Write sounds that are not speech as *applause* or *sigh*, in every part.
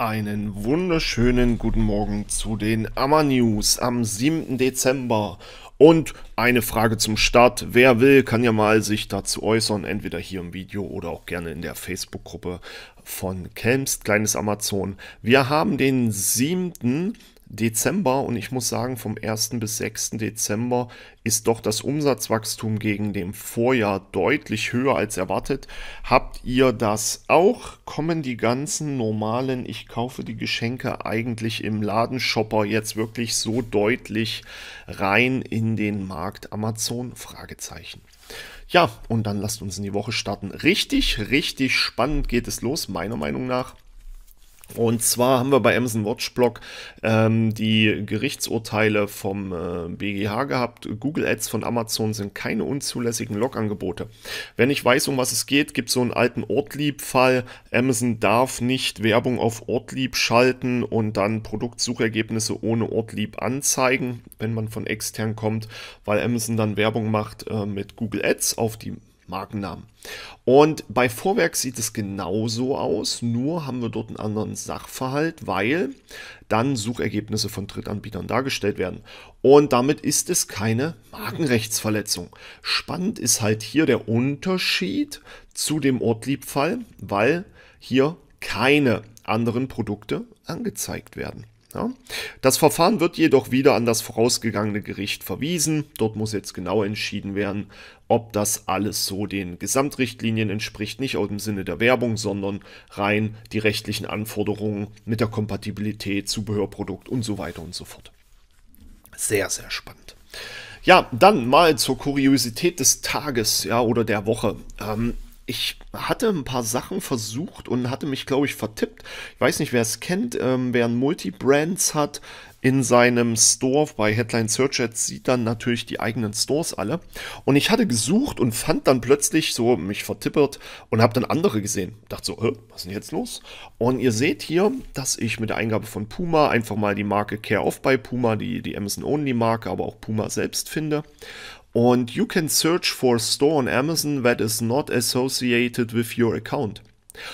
Einen wunderschönen guten Morgen zu den Ammer News am 7. Dezember. Und eine Frage zum Start. Wer will, kann ja mal sich dazu äußern, entweder hier im Video oder auch gerne in der Facebook-Gruppe von Kelms Kleines Amazon. Wir haben den 7. Dezember und ich muss sagen, vom 1. bis 6. Dezember ist doch das Umsatzwachstum gegen dem Vorjahr deutlich höher als erwartet. Habt ihr das auch? Kommen die ganzen normalen, ich kaufe die Geschenke eigentlich im Ladenshopper jetzt wirklich so deutlich rein in den Markt Amazon? Fragezeichen. Ja, und dann lasst uns in die Woche starten. Richtig, richtig spannend geht es los, meiner Meinung nach. Und zwar haben wir bei Amazon Watchblock ähm, die Gerichtsurteile vom äh, BGH gehabt. Google Ads von Amazon sind keine unzulässigen Logangebote. Wenn ich weiß, um was es geht, gibt es so einen alten Ortlieb-Fall. Amazon darf nicht Werbung auf Ortlieb schalten und dann Produktsuchergebnisse ohne Ortlieb anzeigen, wenn man von extern kommt, weil Amazon dann Werbung macht äh, mit Google Ads auf die Markennamen. Und bei Vorwerk sieht es genauso aus, nur haben wir dort einen anderen Sachverhalt, weil dann Suchergebnisse von Drittanbietern dargestellt werden. Und damit ist es keine Markenrechtsverletzung. Spannend ist halt hier der Unterschied zu dem Ortliebfall, weil hier keine anderen Produkte angezeigt werden. Ja. Das Verfahren wird jedoch wieder an das vorausgegangene Gericht verwiesen. Dort muss jetzt genau entschieden werden, ob das alles so den Gesamtrichtlinien entspricht, nicht aus dem Sinne der Werbung, sondern rein die rechtlichen Anforderungen mit der Kompatibilität, Zubehörprodukt und so weiter und so fort. Sehr, sehr spannend. Ja, dann mal zur Kuriosität des Tages ja, oder der Woche. Ähm, ich hatte ein paar Sachen versucht und hatte mich, glaube ich, vertippt. Ich weiß nicht, wer es kennt, ähm, wer ein Multi-Brands hat in seinem Store bei Headline Search Ads, sieht dann natürlich die eigenen Stores alle. Und ich hatte gesucht und fand dann plötzlich so mich vertippert und habe dann andere gesehen. Dachte so, was ist denn jetzt los? Und ihr seht hier, dass ich mit der Eingabe von Puma einfach mal die Marke Care Off bei Puma, die, die Amazon Only Marke, aber auch Puma selbst finde. Und you can search for store on Amazon that is not associated with your account.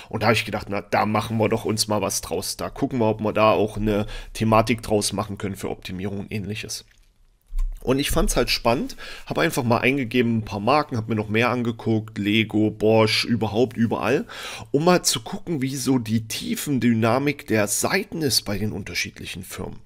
Und da habe ich gedacht, na, da machen wir doch uns mal was draus. Da gucken wir, ob wir da auch eine Thematik draus machen können für Optimierung und ähnliches. Und ich fand es halt spannend, habe einfach mal eingegeben ein paar Marken, habe mir noch mehr angeguckt, Lego, Bosch, überhaupt überall, um mal zu gucken, wie so die Tiefendynamik der Seiten ist bei den unterschiedlichen Firmen.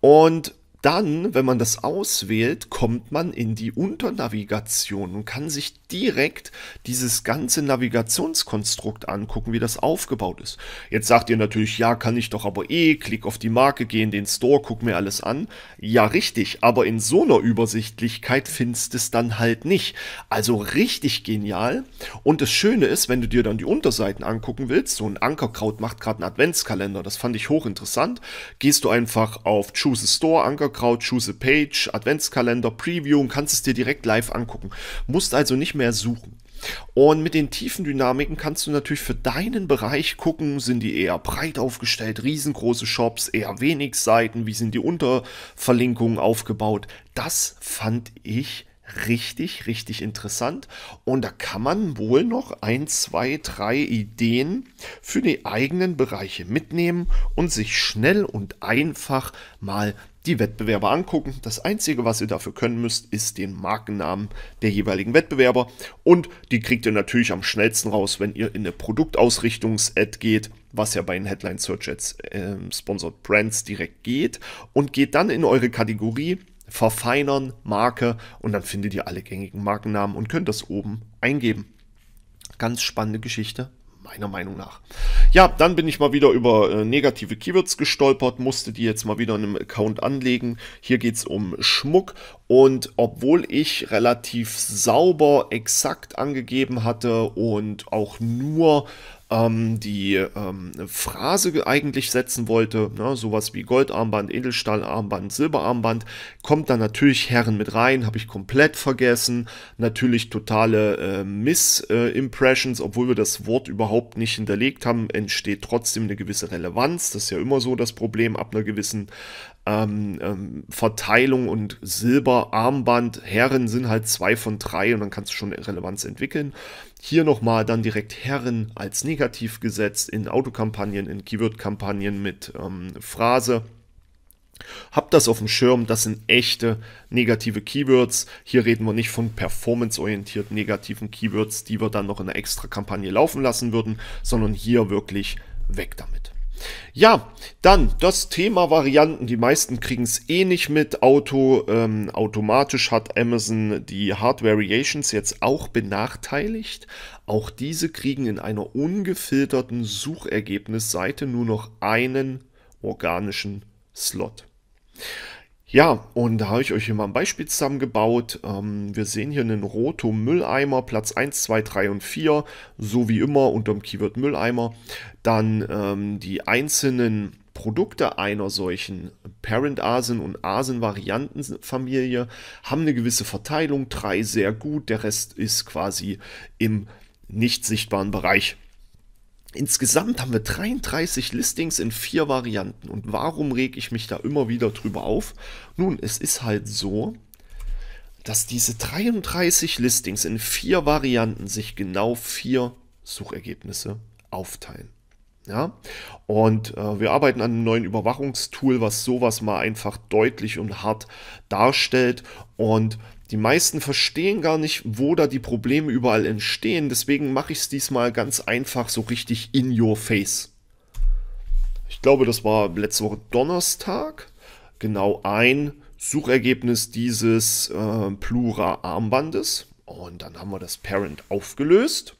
Und dann, wenn man das auswählt, kommt man in die Unternavigation und kann sich direkt dieses ganze Navigationskonstrukt angucken, wie das aufgebaut ist. Jetzt sagt ihr natürlich, ja, kann ich doch aber eh, klick auf die Marke, geh in den Store, guck mir alles an. Ja, richtig, aber in so einer Übersichtlichkeit findest du es dann halt nicht. Also richtig genial. Und das Schöne ist, wenn du dir dann die Unterseiten angucken willst, so ein Ankerkraut macht gerade einen Adventskalender, das fand ich hochinteressant, gehst du einfach auf Choose a Store, Ankerkraut, Sauerkraut, Choose a Page, Adventskalender, Preview und kannst es dir direkt live angucken. Musst also nicht mehr suchen. Und mit den tiefen Dynamiken kannst du natürlich für deinen Bereich gucken, sind die eher breit aufgestellt, riesengroße Shops, eher wenig Seiten, wie sind die Unterverlinkungen aufgebaut. Das fand ich richtig, richtig interessant. Und da kann man wohl noch ein, zwei, drei Ideen für die eigenen Bereiche mitnehmen und sich schnell und einfach mal die Wettbewerber angucken. Das Einzige, was ihr dafür können müsst, ist den Markennamen der jeweiligen Wettbewerber. Und die kriegt ihr natürlich am schnellsten raus, wenn ihr in eine Produktausrichtungs-Ad geht, was ja bei den Headline Search Ads äh, Sponsored Brands direkt geht. Und geht dann in eure Kategorie Verfeinern, Marke und dann findet ihr alle gängigen Markennamen und könnt das oben eingeben. Ganz spannende Geschichte meiner Meinung nach. Ja, dann bin ich mal wieder über äh, negative Keywords gestolpert, musste die jetzt mal wieder in einem Account anlegen. Hier geht es um Schmuck und obwohl ich relativ sauber, exakt angegeben hatte und auch nur ähm, die ähm, Phrase eigentlich setzen wollte, ne, sowas wie Goldarmband, Edelstahlarmband, Silberarmband, kommt dann natürlich Herren mit rein, habe ich komplett vergessen. Natürlich totale äh, Miss-Impressions, äh, obwohl wir das Wort überhaupt nicht hinterlegt haben, entsteht trotzdem eine gewisse Relevanz. Das ist ja immer so das Problem ab einer gewissen ähm, ähm, Verteilung und Silberarmband. Herren sind halt zwei von drei und dann kannst du schon Relevanz entwickeln. Hier nochmal dann direkt Herren als negativ gesetzt in Autokampagnen, in Keyword-Kampagnen mit ähm, Phrase. Habt das auf dem Schirm, das sind echte negative Keywords. Hier reden wir nicht von performanceorientiert negativen Keywords, die wir dann noch in einer extra Kampagne laufen lassen würden, sondern hier wirklich weg damit. Ja, dann das Thema Varianten. Die meisten kriegen es eh nicht mit. Auto ähm, automatisch hat Amazon die Hard Variations jetzt auch benachteiligt. Auch diese kriegen in einer ungefilterten Suchergebnisseite nur noch einen organischen Slot. Ja, und da habe ich euch hier mal ein Beispiel zusammengebaut. Ähm, wir sehen hier einen Roto-Mülleimer, Platz 1, 2, 3 und 4, so wie immer unter dem Keyword Mülleimer. Dann ähm, die einzelnen Produkte einer solchen Parent-Asen- und Asen-Variantenfamilie haben eine gewisse Verteilung, drei sehr gut, der Rest ist quasi im nicht sichtbaren Bereich. Insgesamt haben wir 33 Listings in vier Varianten. Und warum reg ich mich da immer wieder drüber auf? Nun, es ist halt so, dass diese 33 Listings in vier Varianten sich genau vier Suchergebnisse aufteilen. Ja? Und äh, wir arbeiten an einem neuen Überwachungstool, was sowas mal einfach deutlich und hart darstellt. Und die meisten verstehen gar nicht, wo da die Probleme überall entstehen. Deswegen mache ich es diesmal ganz einfach so richtig in your face. Ich glaube, das war letzte Woche Donnerstag. Genau ein Suchergebnis dieses äh, Plura-Armbandes. Und dann haben wir das Parent aufgelöst.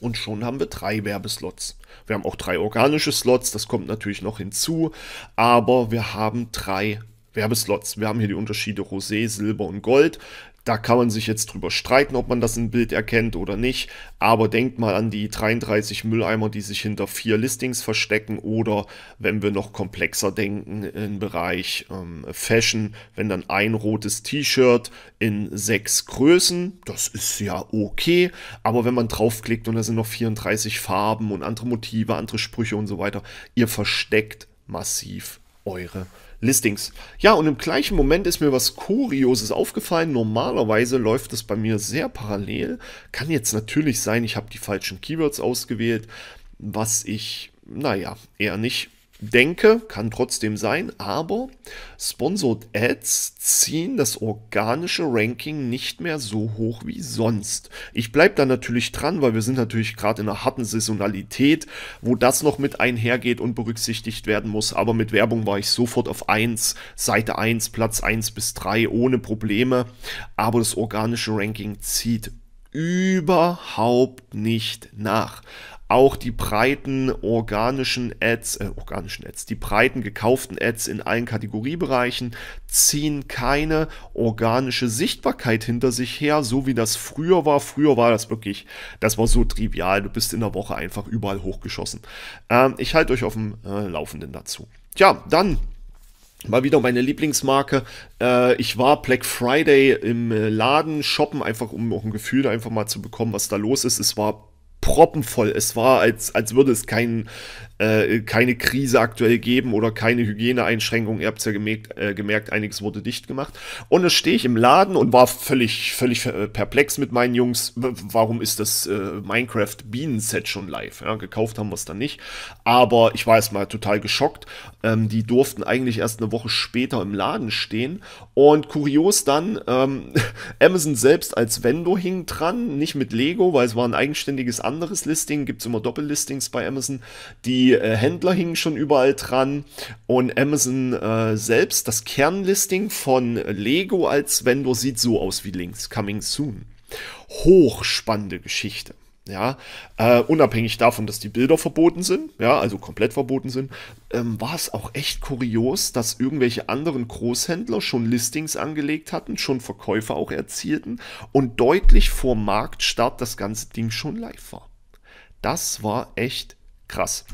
Und schon haben wir drei Werbeslots. Wir haben auch drei organische Slots, das kommt natürlich noch hinzu. Aber wir haben drei Werbeslots. Wir haben hier die Unterschiede Rosé, Silber und Gold. Da kann man sich jetzt drüber streiten, ob man das im Bild erkennt oder nicht. Aber denkt mal an die 33 Mülleimer, die sich hinter vier Listings verstecken. Oder wenn wir noch komplexer denken im Bereich ähm, Fashion, wenn dann ein rotes T-Shirt in sechs Größen, das ist ja okay. Aber wenn man draufklickt und da sind noch 34 Farben und andere Motive, andere Sprüche und so weiter, ihr versteckt massiv eure Listings. Ja, und im gleichen Moment ist mir was Kurioses aufgefallen. Normalerweise läuft das bei mir sehr parallel. Kann jetzt natürlich sein, ich habe die falschen Keywords ausgewählt, was ich, naja, eher nicht denke, kann trotzdem sein, aber Sponsored Ads ziehen das organische Ranking nicht mehr so hoch wie sonst. Ich bleibe da natürlich dran, weil wir sind natürlich gerade in einer harten Saisonalität, wo das noch mit einhergeht und berücksichtigt werden muss, aber mit Werbung war ich sofort auf 1, Seite 1, Platz 1 bis 3 ohne Probleme, aber das organische Ranking zieht überhaupt nicht nach auch die breiten organischen Ads, äh, organischen Ads, die breiten gekauften Ads in allen Kategoriebereichen ziehen keine organische Sichtbarkeit hinter sich her, so wie das früher war. Früher war das wirklich, das war so trivial. Du bist in der Woche einfach überall hochgeschossen. Ähm, ich halte euch auf dem äh, Laufenden dazu. Tja, dann Mal wieder meine Lieblingsmarke. Äh, ich war Black Friday im äh, Laden shoppen, einfach um auch ein Gefühl einfach mal zu bekommen, was da los ist. Es war proppenvoll es war, als, als würde es kein, äh, keine Krise aktuell geben oder keine Hygieneeinschränkungen. Ihr habt es ja gemerkt, äh, gemerkt, einiges wurde dicht gemacht. Und dann stehe ich im Laden und war völlig, völlig perplex mit meinen Jungs. Warum ist das äh, Minecraft Bienenset schon live? Ja, gekauft haben wir es dann nicht. Aber ich war erstmal total geschockt. Ähm, die durften eigentlich erst eine Woche später im Laden stehen. Und kurios dann, ähm, *laughs* Amazon selbst als Vendor hing dran, nicht mit Lego, weil es war ein eigenständiges an anderes Listing, gibt es immer Doppellistings bei Amazon. Die äh, Händler hingen schon überall dran und Amazon äh, selbst, das Kernlisting von Lego als Vendor sieht so aus wie links, coming soon. Hochspannende Geschichte. Ja, äh, unabhängig davon, dass die Bilder verboten sind, ja, also komplett verboten sind, ähm, war es auch echt kurios, dass irgendwelche anderen Großhändler schon Listings angelegt hatten, schon Verkäufe auch erzielten und deutlich vor Marktstart das ganze Ding schon live war. Das war echt krass.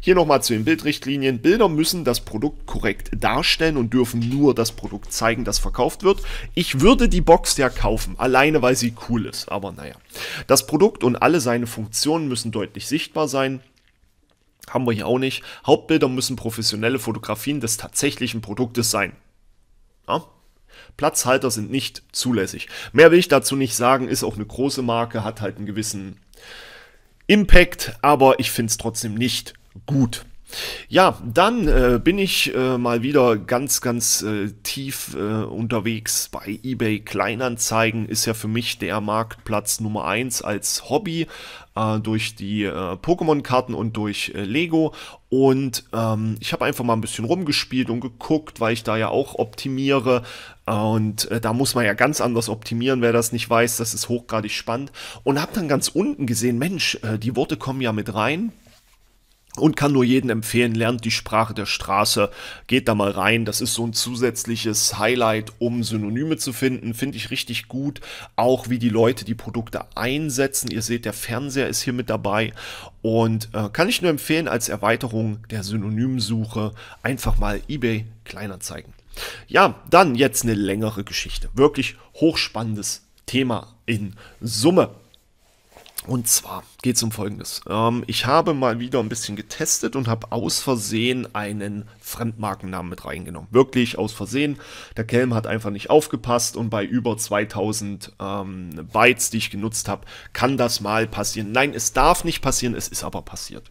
Hier nochmal zu den Bildrichtlinien. Bilder müssen das Produkt korrekt darstellen und dürfen nur das Produkt zeigen, das verkauft wird. Ich würde die Box ja kaufen, alleine weil sie cool ist, aber naja. Das Produkt und alle seine Funktionen müssen deutlich sichtbar sein. Haben wir hier auch nicht. Hauptbilder müssen professionelle Fotografien des tatsächlichen Produktes sein. Ja? Platzhalter sind nicht zulässig. Mehr will ich dazu nicht sagen, ist auch eine große Marke, hat halt einen gewissen Impact, aber ich finde es trotzdem nicht gut. Ja, dann äh, bin ich äh, mal wieder ganz, ganz äh, tief äh, unterwegs bei eBay Kleinanzeigen. Ist ja für mich der Marktplatz Nummer 1 als Hobby äh, durch die äh, Pokémon-Karten und durch Lego. Und ähm, ich habe einfach mal ein bisschen rumgespielt und geguckt, weil ich da ja auch optimiere. Und da muss man ja ganz anders optimieren, wer das nicht weiß. Das ist hochgradig spannend. Und habe dann ganz unten gesehen, Mensch, die Worte kommen ja mit rein und kann nur jeden empfehlen, lernt die Sprache der Straße, geht da mal rein. Das ist so ein zusätzliches Highlight, um Synonyme zu finden. Finde ich richtig gut. Auch wie die Leute die Produkte einsetzen. Ihr seht, der Fernseher ist hier mit dabei. Und äh, kann ich nur empfehlen, als Erweiterung der Synonymsuche einfach mal eBay kleiner zeigen. Ja, dann jetzt eine längere Geschichte. Wirklich hochspannendes Thema in Summe. Und zwar geht es um Folgendes. Ähm, ich habe mal wieder ein bisschen getestet und habe aus Versehen einen Fremdmarkennamen mit reingenommen. Wirklich aus Versehen. Der Kelm hat einfach nicht aufgepasst und bei über 2000 ähm, Bytes, die ich genutzt habe, kann das mal passieren. Nein, es darf nicht passieren, es ist aber passiert.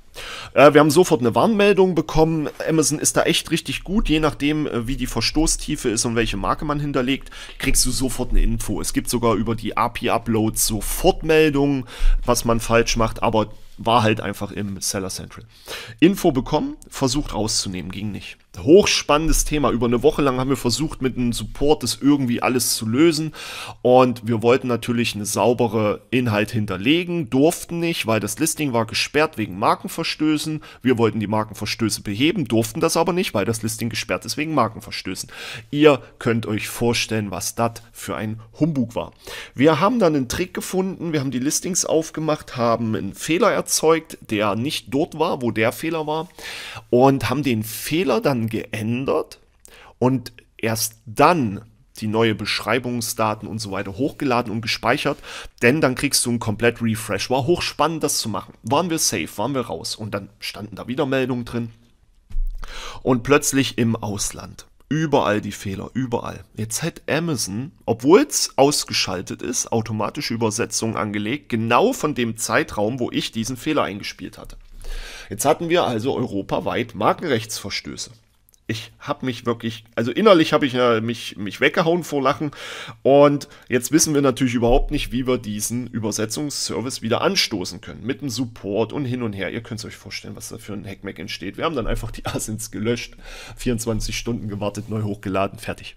Äh, wir haben sofort eine Warnmeldung bekommen. Amazon ist da echt richtig gut. Je nachdem, äh, wie die Verstoßtiefe ist und welche Marke man hinterlegt, kriegst du sofort eine Info. Es gibt sogar über die API-Uploads sofort Meldungen, was man falsch macht. Aber war halt einfach im Seller Central. Info bekommen, versucht rauszunehmen, ging nicht. Hochspannendes Thema. Über eine Woche lang haben wir versucht, mit einem Support das irgendwie alles zu lösen. Und wir wollten natürlich eine saubere Inhalt hinterlegen, durften nicht, weil das Listing war gesperrt wegen Markenverstößen. Wir wollten die Markenverstöße beheben, durften das aber nicht, weil das Listing gesperrt ist wegen Markenverstößen. Ihr könnt euch vorstellen, was das für ein Humbug war. Wir haben dann einen Trick gefunden, wir haben die Listings aufgemacht, haben einen Fehler erzeugt erzeugt, der nicht dort war, wo der Fehler war, und haben den Fehler dann geändert und erst dann die neue Beschreibungsdaten und so weiter hochgeladen und gespeichert, denn dann kriegst du ein komplett Refresh. War hochspannend, das zu machen. Waren wir safe, waren wir raus und dann standen da wieder Meldungen drin und plötzlich im Ausland. Überall die Fehler, überall. Jetzt hat Amazon, obwohl es ausgeschaltet ist, automatische Übersetzungen angelegt, genau von dem Zeitraum, wo ich diesen Fehler eingespielt hatte. Jetzt hatten wir also europaweit Markenrechtsverstöße ich habe mich wirklich, also innerlich habe ich ja äh, mich, mich weggehauen vor Lachen. Und jetzt wissen wir natürlich überhaupt nicht, wie wir diesen Übersetzungsservice wieder anstoßen können. Mit dem Support und hin und her. Ihr könnt euch vorstellen, was da für ein Hackmack entsteht. Wir haben dann einfach die Asins *laughs* gelöscht, 24 Stunden gewartet, neu hochgeladen, fertig.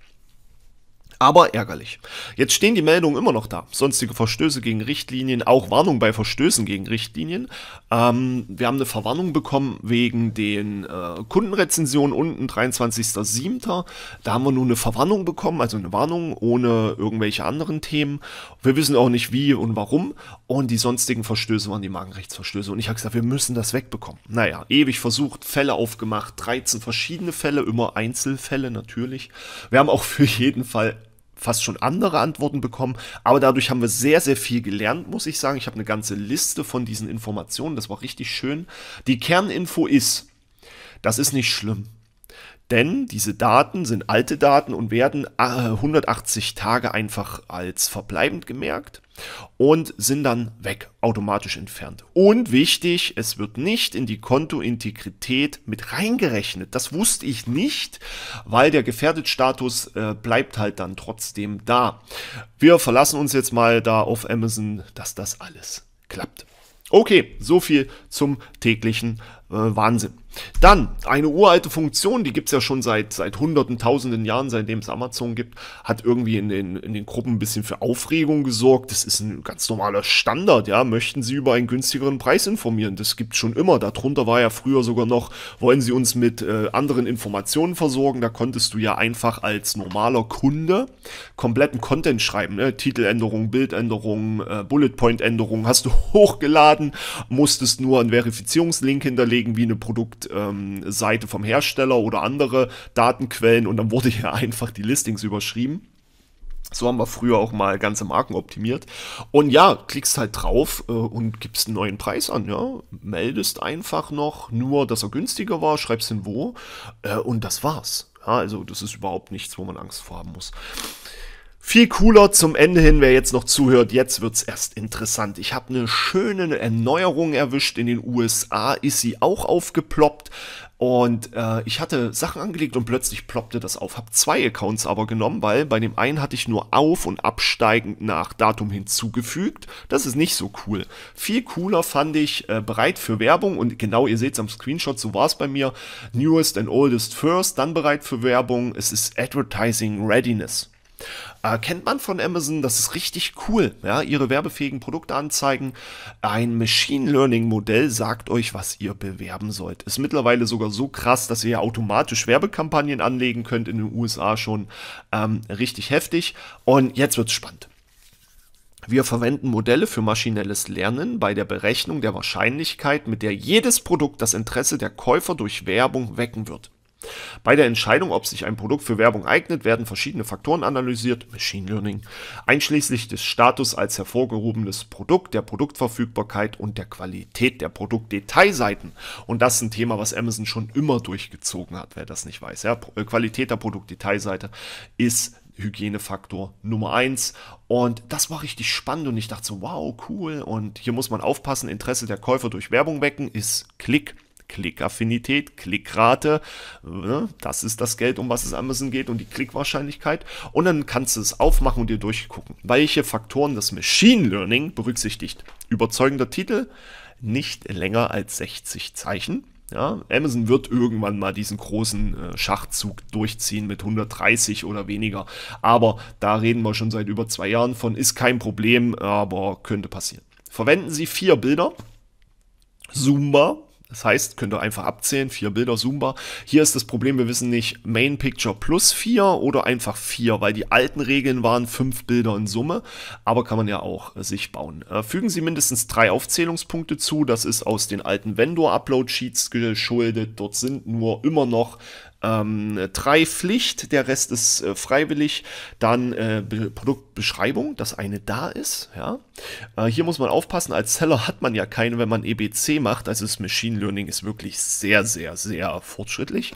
Aber ärgerlich. Jetzt stehen die Meldungen immer noch da. Sonstige Verstöße gegen Richtlinien, auch Warnung bei Verstößen gegen Richtlinien. Ähm, wir haben eine Verwarnung bekommen wegen den äh, Kundenrezensionen unten, 23.07. Da haben wir nun eine Verwarnung bekommen, also eine Warnung ohne irgendwelche anderen Themen. Wir wissen auch nicht wie und warum. Und die sonstigen Verstöße waren die Magenrechtsverstöße. Und ich habe gesagt, wir müssen das wegbekommen. Naja, ewig versucht, Fälle aufgemacht, 13 verschiedene Fälle, immer Einzelfälle natürlich. Wir haben auch für jeden Fall fast schon andere Antworten bekommen. Aber dadurch haben wir sehr, sehr viel gelernt, muss ich sagen. Ich habe eine ganze Liste von diesen Informationen. Das war richtig schön. Die Kerninfo ist, das ist nicht schlimm. Denn diese Daten sind alte Daten und werden 180 äh, Tage einfach als verbleibend gemerkt und sind dann weg, automatisch entfernt. Und wichtig, es wird nicht in die Kontointegrität mit reingerechnet. Das wusste ich nicht, weil der Gefährdet-Status äh, bleibt halt dann trotzdem da. Wir verlassen uns jetzt mal da auf Amazon, dass das alles klappt. Okay, so viel zum täglichen äh, Wahnsinn. Dann eine uralte Funktion, die gibt es ja schon seit, seit hunderten, tausenden Jahren, seitdem es Amazon gibt, hat irgendwie in den, in den Gruppen ein bisschen für Aufregung gesorgt. Das ist ein ganz normaler Standard, ja. Möchten Sie über einen günstigeren Preis informieren? Das gibt schon immer. Darunter war ja früher sogar noch, wollen Sie uns mit äh, anderen Informationen versorgen? Da konntest du ja einfach als normaler Kunde kompletten Content schreiben. Ne? Titeländerung, Bildänderung, äh, Bullet Point Änderung hast du *laughs* hochgeladen, musstest nur einen Verifizierungslink hinterlegen, wie eine Produkt Produktseite ähm, vom Hersteller oder andere Datenquellen und dann wurde *laughs* hier einfach die Listings überschrieben. So haben wir früher auch mal ganze Marken optimiert. Und ja, klickst halt drauf äh, und gibst einen neuen Preis an. Ja? Meldest einfach noch nur, dass er günstiger war, schreibst hin wo äh, und das war's. Ja, also das ist überhaupt nichts, wo man Angst vor haben muss. Viel cooler zum Ende hin, wer jetzt noch zuhört, jetzt wird es erst interessant. Ich habe eine schöne Erneuerung erwischt. In den USA ist sie auch aufgeploppt. Und äh, ich hatte Sachen angelegt und plötzlich ploppte das auf. Habe zwei Accounts aber genommen, weil bei dem einen hatte ich nur auf und absteigend nach Datum hinzugefügt. Das ist nicht so cool. Viel cooler fand ich äh, bereit für Werbung und genau, ihr seht es am Screenshot, so war es bei mir. Newest and oldest first, dann bereit für Werbung. Es ist Advertising Readiness. Äh, kennt man von Amazon, das ist richtig cool. Ja, ihre werbefähigen Produkte anzeigen. Ein Machine Learning Modell sagt euch, was ihr bewerben sollt. Ist mittlerweile sogar so krass, dass ihr automatisch Werbekampagnen anlegen könnt in den USA schon. Ähm, richtig heftig. Und jetzt wird es spannend. Wir verwenden Modelle für maschinelles Lernen bei der Berechnung der Wahrscheinlichkeit, mit der jedes Produkt das Interesse der Käufer durch Werbung wecken wird. Bei der Entscheidung, ob sich ein Produkt für Werbung eignet, werden verschiedene Faktoren analysiert, Machine Learning, einschließlich des Status als hervorgehobenes Produkt, der Produktverfügbarkeit und der Qualität der Produktdetailseiten. Und das ist ein Thema, was Amazon schon immer durchgezogen hat, wer das nicht weiß. Ja, äh, Qualität der Produktdetailseite ist Hygienefaktor Nummer 1. Und das war richtig spannend und ich dachte so, wow, cool. Und hier muss man aufpassen, Interesse der Käufer durch Werbung wecken ist Klick Klickaffinität, Klickrate, ne? das ist das Geld, um was es Amazon geht und die Klickwahrscheinlichkeit. Und dann kannst du es aufmachen und dir durchgucken, welche Faktoren das Machine Learning berücksichtigt. Überzeugender Titel, nicht länger als 60 Zeichen. Ja, Amazon wird irgendwann mal diesen großen äh, Schachzug durchziehen mit 130 oder weniger. Aber da reden wir schon seit über zwei Jahren von, ist kein Problem, aber könnte passieren. Verwenden Sie vier Bilder. Zumba, das heißt, könnt ihr einfach abzählen, vier Bilder, Zoombar. Hier ist das Problem, wir wissen nicht, Main Picture plus vier oder einfach vier, weil die alten Regeln waren fünf Bilder in Summe, aber kann man ja auch äh, sich bauen. Äh, fügen Sie mindestens drei Aufzählungspunkte zu, das ist aus den alten Vendor-Upload-Sheets geschuldet. Dort sind nur immer noch ähm, drei Pflicht, der Rest ist äh, freiwillig. Dann äh, Produktbeschreibung, dass eine da ist. Ja. Äh, hier muss man aufpassen, als Seller hat man ja keine, wenn man EBC macht. Also das Machine Learning ist wirklich sehr, sehr, sehr fortschrittlich.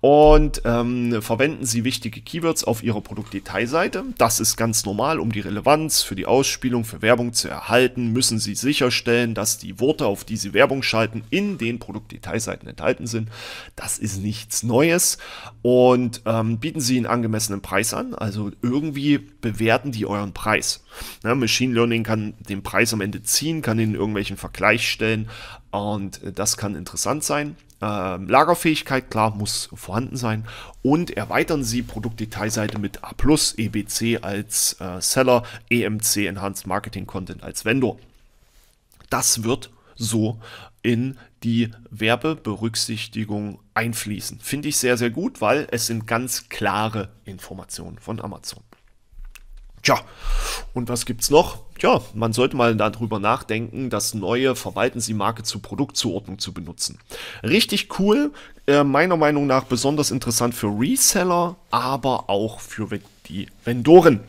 Und ähm, verwenden Sie wichtige Keywords auf Ihrer Produktdetailseite. Das ist ganz normal, um die Relevanz für die Ausspielung, für Werbung zu erhalten, müssen Sie sicherstellen, dass die Worte, auf die Sie Werbung schalten, in den Produktdetailseiten enthalten sind. Das ist nichts Neues. Prozess und ähm, bieten sie einen angemessenen Preis an. Also irgendwie bewerten die euren Preis. Ne, Machine Learning kann den Preis am Ende ziehen, kann ihn in irgendwelchen Vergleich stellen und äh, das kann interessant sein. Ähm, Lagerfähigkeit, klar, muss vorhanden sein. Und erweitern Sie Produktdetailseite mit A+, EBC als äh, Seller, EMC, Enhanced Marketing Content als Vendor. Das wird so in die Werbeberücksichtigung einfließen. Finde ich sehr, sehr gut, weil es sind ganz klare Informationen von Amazon. Tja, und was gibt's noch? Tja, man sollte mal darüber nachdenken, das neue Verwalten Sie Marke zur Produktzuordnung zu benutzen. Richtig cool, äh, meiner Meinung nach besonders interessant für Reseller, aber auch für die Vendoren.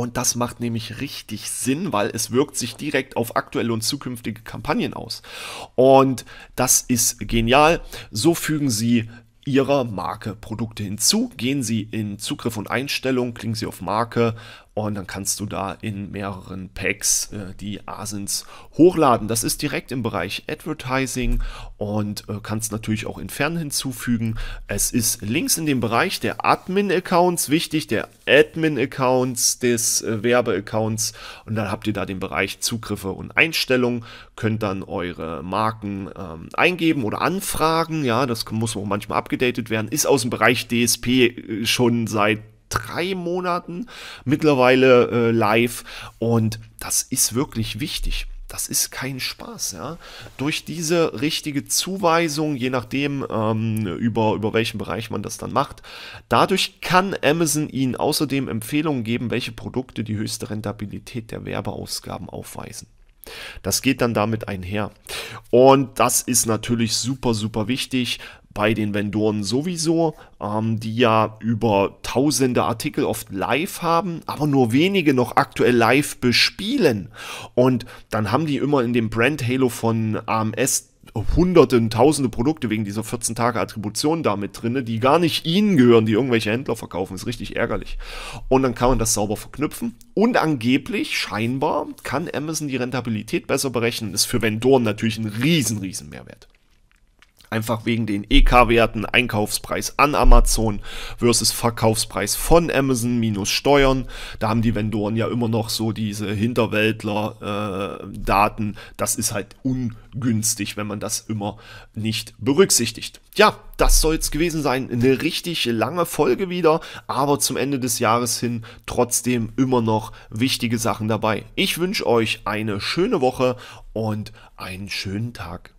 Und das macht nämlich richtig Sinn, weil es wirkt sich direkt auf aktuelle und zukünftige Kampagnen aus. Und das ist genial. So fügen Sie Ihrer Marke Produkte hinzu. Gehen Sie in Zugriff und Einstellung, klicken Sie auf Marke und dann kannst du da in mehreren Packs äh, die Asins hochladen. Das ist direkt im Bereich Advertising und äh, kannst natürlich auch intern hinzufügen. Es ist links in dem Bereich der Admin-Accounts wichtig, der Admin-Accounts des äh, Werbe-Accounts und dann habt ihr da den Bereich Zugriffe und Einstellungen, könnt dann eure Marken ähm, eingeben oder anfragen. Ja, das muss auch manchmal abgedatet werden. Ist aus dem Bereich DSP äh, schon seit drei Monaten mittlerweile äh, live und das ist wirklich wichtig. Das ist kein Spaß, ja. Durch diese richtige Zuweisung, je nachdem, ähm, über, über welchen Bereich man das dann macht, dadurch kann Amazon Ihnen außerdem Empfehlungen geben, welche Produkte die höchste Rentabilität der Werbeausgaben aufweisen. Das geht dann damit einher. Und das ist natürlich super, super wichtig, bei den Vendoren sowieso, ähm, die ja über tausende Artikel oft live haben, aber nur wenige noch aktuell live bespielen. Und dann haben die immer in dem Brand Halo von AMS hunderte und tausende Produkte wegen dieser 14 Tage Attribution damit drin, die gar nicht ihnen gehören, die irgendwelche Händler verkaufen, ist richtig ärgerlich. Und dann kann man das sauber verknüpfen und angeblich scheinbar kann Amazon die Rentabilität besser berechnen, ist für Vendoren natürlich ein riesen riesen Mehrwert. Einfach wegen den EK-Werten Einkaufspreis an Amazon versus Verkaufspreis von Amazon minus Steuern. Da haben die Vendoren ja immer noch so diese Hinterwäldler-Daten. Äh, das ist halt ungünstig, wenn man das immer nicht berücksichtigt. Ja, das soll es gewesen sein. Eine richtig lange Folge wieder, aber zum Ende des Jahres hin trotzdem immer noch wichtige Sachen dabei. Ich wünsche euch eine schöne Woche und einen schönen Tag.